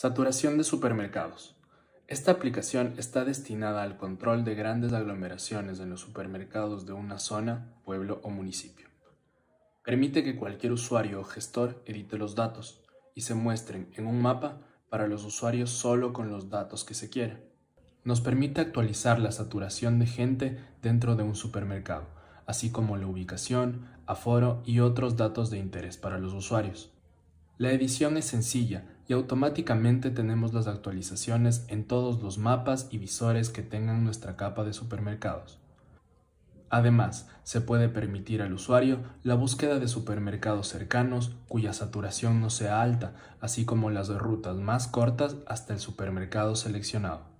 Saturación de supermercados. Esta aplicación está destinada al control de grandes aglomeraciones en los supermercados de una zona, pueblo o municipio. Permite que cualquier usuario o gestor edite los datos y se muestren en un mapa para los usuarios solo con los datos que se quiera. Nos permite actualizar la saturación de gente dentro de un supermercado, así como la ubicación, aforo y otros datos de interés para los usuarios. La edición es sencilla y automáticamente tenemos las actualizaciones en todos los mapas y visores que tengan nuestra capa de supermercados. Además, se puede permitir al usuario la búsqueda de supermercados cercanos cuya saturación no sea alta, así como las rutas más cortas hasta el supermercado seleccionado.